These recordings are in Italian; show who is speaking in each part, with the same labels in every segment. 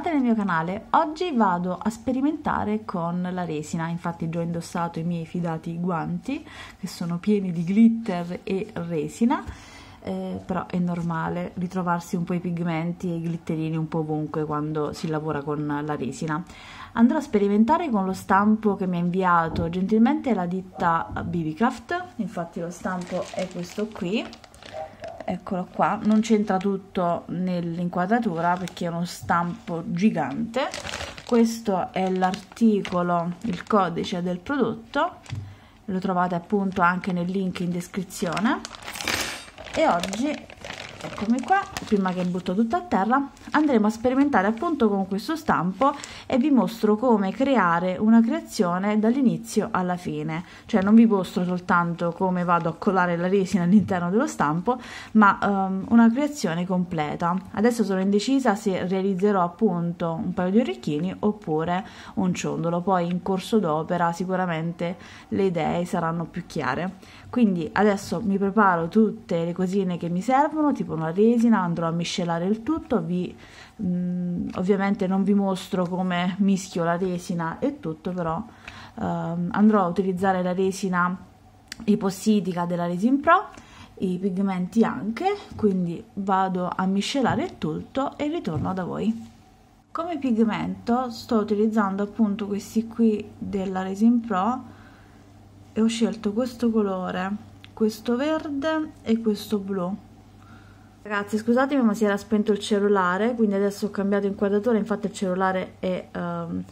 Speaker 1: bentornati nel mio canale. Oggi vado a sperimentare con la resina, infatti già ho indossato i miei fidati guanti che sono pieni di glitter e resina, eh, però è normale ritrovarsi un po' i pigmenti e i glitterini un po' ovunque quando si lavora con la resina. Andrò a sperimentare con lo stampo che mi ha inviato gentilmente la ditta BB infatti lo stampo è questo qui eccolo qua non c'entra tutto nell'inquadratura perché è uno stampo gigante questo è l'articolo il codice del prodotto lo trovate appunto anche nel link in descrizione e oggi eccomi qua prima che butto tutto a terra andremo a sperimentare appunto con questo stampo e vi mostro come creare una creazione dall'inizio alla fine cioè non vi mostro soltanto come vado a colare la resina all'interno dello stampo ma um, una creazione completa adesso sono indecisa se realizzerò appunto un paio di orecchini oppure un ciondolo poi in corso d'opera sicuramente le idee saranno più chiare quindi adesso mi preparo tutte le cosine che mi servono, tipo una resina, andrò a miscelare il tutto, vi, mh, mm, ovviamente non vi mostro come mischio la resina e tutto, però ehm, andrò a utilizzare la resina ipossidica della Resin Pro, i pigmenti anche, quindi vado a miscelare il tutto e ritorno da voi. Come pigmento sto utilizzando appunto questi qui della Resin Pro, e ho scelto questo colore questo verde e questo blu ragazzi scusatemi ma si era spento il cellulare quindi adesso ho cambiato inquadratore infatti il cellulare è um,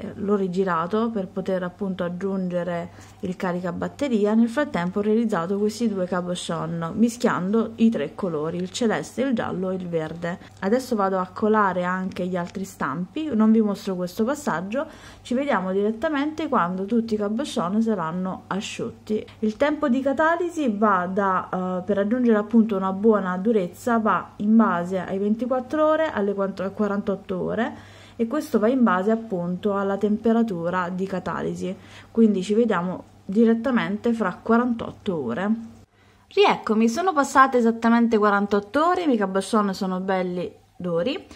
Speaker 1: eh, l'ho rigirato per poter appunto aggiungere il caricabatteria nel frattempo ho realizzato questi due cabochon mischiando i tre colori il celeste, il giallo e il verde adesso vado a colare anche gli altri stampi non vi mostro questo passaggio ci vediamo direttamente quando tutti i cabochon saranno asciutti il tempo di catalisi va da eh, per raggiungere appunto una buona durezza va in base ai 24 ore alle 48 ore e questo va in base appunto alla temperatura di catalisi, quindi ci vediamo direttamente fra 48 ore. Rieccomi, sono passate esattamente 48 ore, i miei cabascioni sono belli d'ori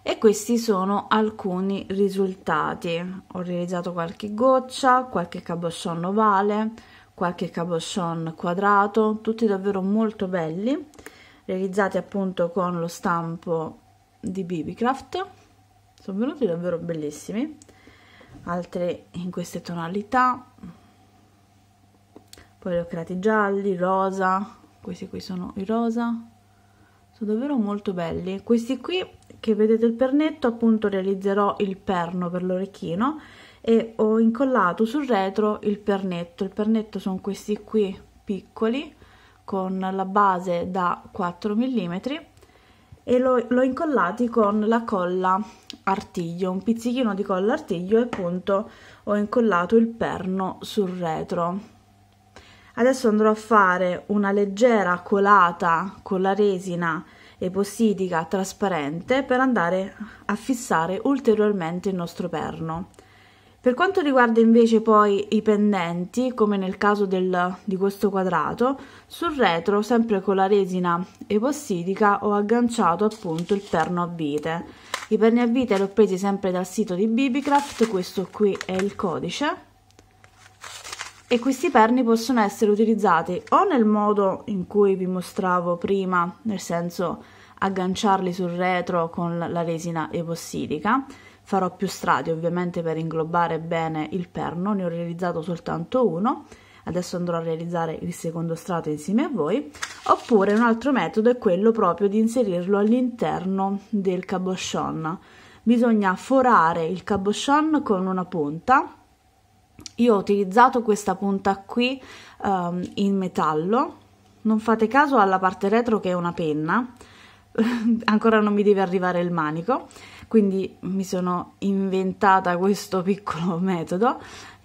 Speaker 1: e questi sono alcuni risultati. Ho realizzato qualche goccia, qualche cabochon ovale, qualche cabochon quadrato, tutti davvero molto belli, realizzati appunto con lo stampo di Craft sono venuti davvero bellissimi altre in queste tonalità poi li ho creati gialli, rosa questi qui sono i rosa sono davvero molto belli questi qui che vedete il pernetto appunto realizzerò il perno per l'orecchino e ho incollato sul retro il pernetto il pernetto sono questi qui piccoli con la base da 4 mm e lo, l'ho incollati con la colla artiglio, un pizzichino di colla artiglio e appunto ho incollato il perno sul retro. Adesso andrò a fare una leggera colata con la resina epossidica trasparente per andare a fissare ulteriormente il nostro perno. Per quanto riguarda invece poi i pendenti, come nel caso del, di questo quadrato, sul retro, sempre con la resina epossidica, ho agganciato appunto il perno a vite. I perni a vite li ho presi sempre dal sito di Bibicraft, questo qui è il codice. E questi perni possono essere utilizzati o nel modo in cui vi mostravo prima, nel senso agganciarli sul retro con la resina epossidica, farò più strati ovviamente per inglobare bene il perno, ne ho realizzato soltanto uno, adesso andrò a realizzare il secondo strato insieme a voi, oppure un altro metodo è quello proprio di inserirlo all'interno del cabochon. Bisogna forare il cabochon con una punta, io ho utilizzato questa punta qui um, in metallo, non fate caso alla parte retro che è una penna, ancora non mi deve arrivare il manico, quindi mi sono inventata questo piccolo metodo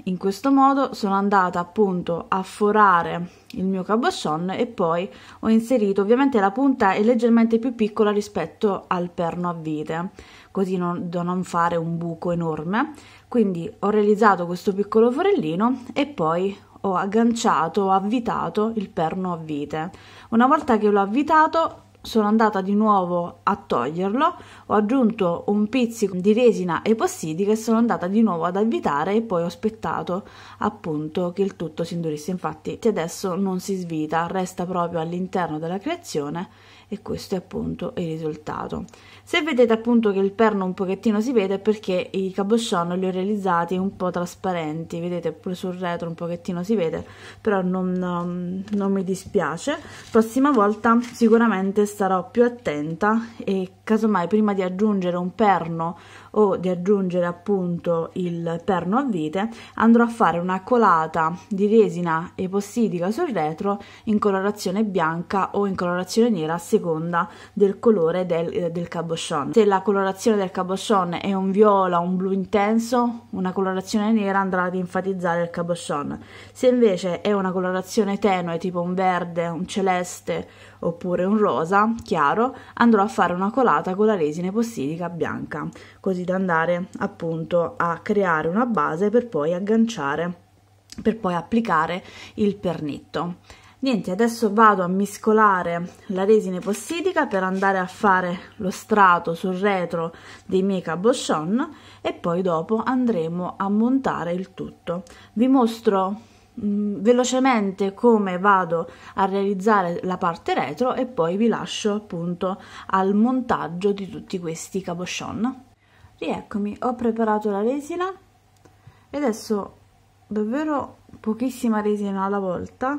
Speaker 1: in questo modo sono andata appunto a forare il mio cabochon e poi ho inserito ovviamente la punta è leggermente più piccola rispetto al perno a vite così non, da non fare un buco enorme quindi ho realizzato questo piccolo forellino e poi ho agganciato ho avvitato il perno a vite una volta che l'ho avvitato sono andata di nuovo a toglierlo, ho aggiunto un pizzico di resina epossidica e sono andata di nuovo ad avvitare e poi ho aspettato appunto che il tutto si indurisse. Infatti adesso non si svita, resta proprio all'interno della creazione e questo è appunto il risultato. Se vedete appunto che il perno un pochettino si vede è perché i cabochon li ho realizzati un po' trasparenti, vedete pure sul retro un pochettino si vede, però non, non mi dispiace. Prossima volta sicuramente starò più attenta e casomai prima di aggiungere un perno o di aggiungere appunto il perno a vite andrò a fare una colata di resina epossidica sul retro in colorazione bianca o in colorazione nera a seconda seconda del colore del, eh, del cabochon. Se la colorazione del cabochon è un viola, un blu intenso, una colorazione nera andrà ad enfatizzare il cabochon. Se invece è una colorazione tenue, tipo un verde, un celeste oppure un rosa chiaro, andrò a fare una colata con la resina epossidica bianca, così da andare appunto a creare una base per poi agganciare per poi applicare il pernetto niente adesso vado a miscolare la resina epossidica per andare a fare lo strato sul retro dei miei cabochon e poi dopo andremo a montare il tutto vi mostro mh, mm, velocemente come vado a realizzare la parte retro e poi vi lascio appunto al montaggio di tutti questi cabochon rieccomi ho preparato la resina e adesso davvero pochissima resina alla volta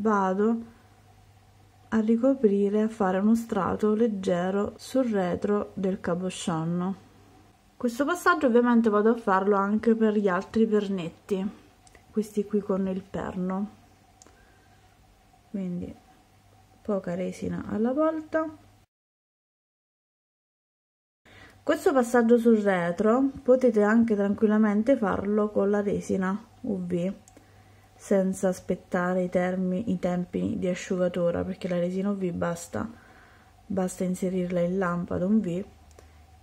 Speaker 1: vado a ricoprire a fare uno strato leggero sul retro del caposcianno questo passaggio ovviamente vado a farlo anche per gli altri pernetti questi qui con il perno quindi poca resina alla volta questo passaggio sul retro potete anche tranquillamente farlo con la resina UV senza aspettare i, termi, i tempi di asciugatura perché la resina UV basta, basta inserirla in lampada UV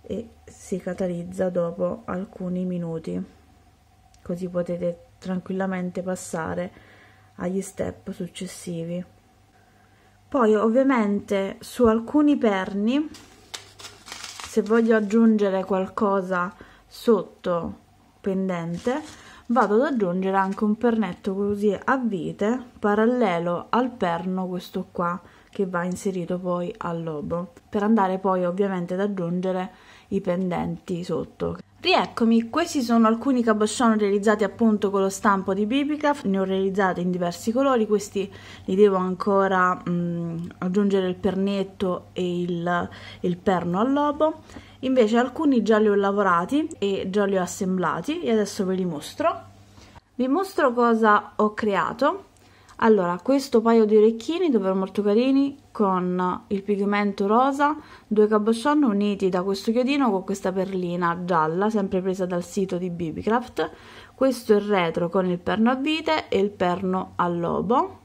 Speaker 1: e si catalizza dopo alcuni minuti così potete tranquillamente passare agli step successivi poi ovviamente su alcuni perni se voglio aggiungere qualcosa sotto pendente vado ad aggiungere anche un pernetto così a vite parallelo al perno questo qua che va inserito poi al lobo per andare poi ovviamente ad aggiungere i pendenti sotto Rieccomi, questi sono alcuni cabochon realizzati appunto con lo stampo di Bibicraft, ne ho realizzati in diversi colori, questi li devo ancora mh, mm, aggiungere il pernetto e il, il perno al lobo, invece alcuni già li ho lavorati e già li ho assemblati e adesso ve li mostro. Vi mostro cosa ho creato, allora, questo paio di orecchini davvero molto carini con il pigmento rosa, due cabochon uniti da questo chiodino con questa perlina gialla, sempre presa dal sito di Bibicraft. Questo è il retro con il perno a vite e il perno a lobo.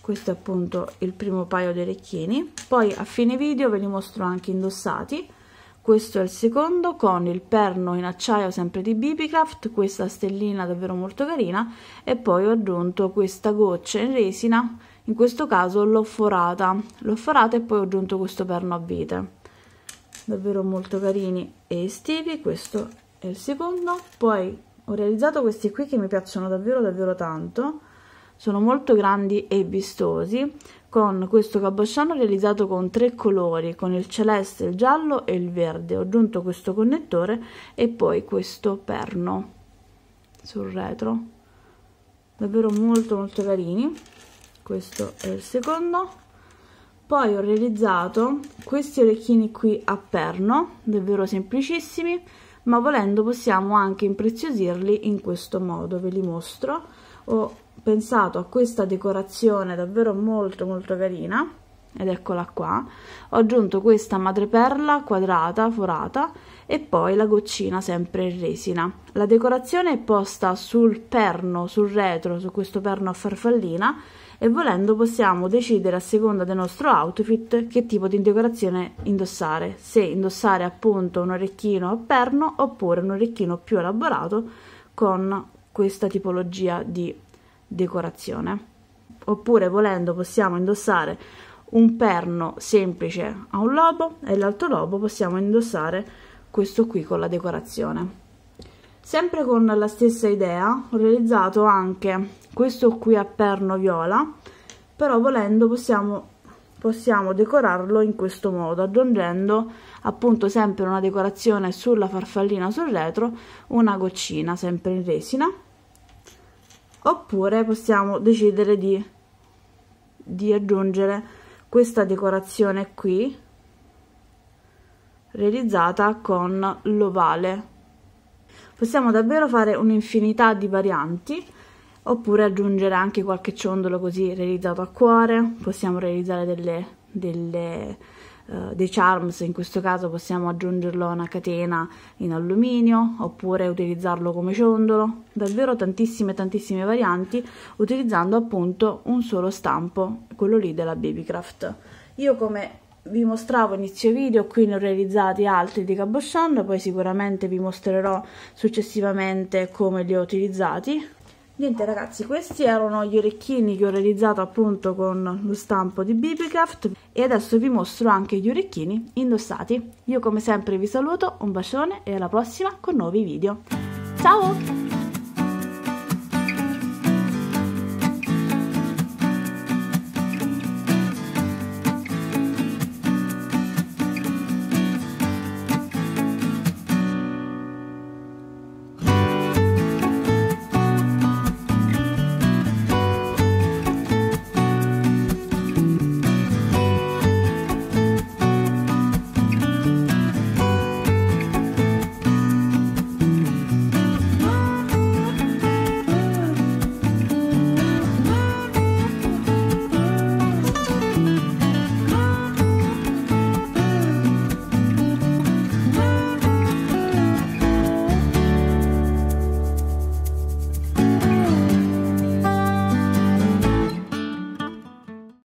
Speaker 1: Questo è appunto il primo paio di orecchini. Poi a fine video ve li mostro anche indossati questo è il secondo con il perno in acciaio sempre di BB-Craft, questa stellina davvero molto carina e poi ho aggiunto questa goccia in resina, in questo caso l'ho forata, l'ho forata e poi ho aggiunto questo perno a vite, davvero molto carini e estivi, questo è il secondo, poi ho realizzato questi qui che mi piacciono davvero davvero tanto, sono molto grandi e vistosi, con questo cabochon realizzato con tre colori, con il celeste, il giallo e il verde. Ho aggiunto questo connettore e poi questo perno sul retro. Davvero molto molto carini. Questo è il secondo poi ho realizzato questi orecchini qui a perno davvero semplicissimi ma volendo possiamo anche impreziosirli in questo modo ve li mostro ho pensato a questa decorazione davvero molto molto carina ed eccola qua ho aggiunto questa madreperla quadrata forata e poi la goccina sempre in resina la decorazione è posta sul perno sul retro su questo perno a farfallina e volendo possiamo decidere a seconda del nostro outfit che tipo di decorazione indossare se indossare appunto un orecchino a perno oppure un orecchino più elaborato con questa tipologia di decorazione oppure volendo possiamo indossare un perno semplice a un lobo e l'altro lobo possiamo indossare questo qui con la decorazione sempre con la stessa idea ho realizzato anche questo qui a perno viola però volendo possiamo possiamo decorarlo in questo modo aggiungendo appunto sempre una decorazione sulla farfallina sul retro una goccina sempre in resina oppure possiamo decidere di, di aggiungere questa decorazione qui realizzata con l'ovale possiamo davvero fare un'infinità di varianti oppure aggiungere anche qualche ciondolo così realizzato a cuore possiamo realizzare delle, delle eh, dei charms, in questo caso possiamo aggiungerlo a una catena in alluminio oppure utilizzarlo come ciondolo, davvero tantissime tantissime varianti utilizzando appunto un solo stampo, quello lì della Babycraft. Io come vi mostravo inizio video, qui ne ho realizzati altri di Cabosciando, poi sicuramente vi mostrerò successivamente come li ho utilizzati niente ragazzi questi erano gli orecchini che ho realizzato appunto con lo stampo di BibiCraft e adesso vi mostro anche gli orecchini indossati io come sempre vi saluto un bacione e alla prossima con nuovi video ciao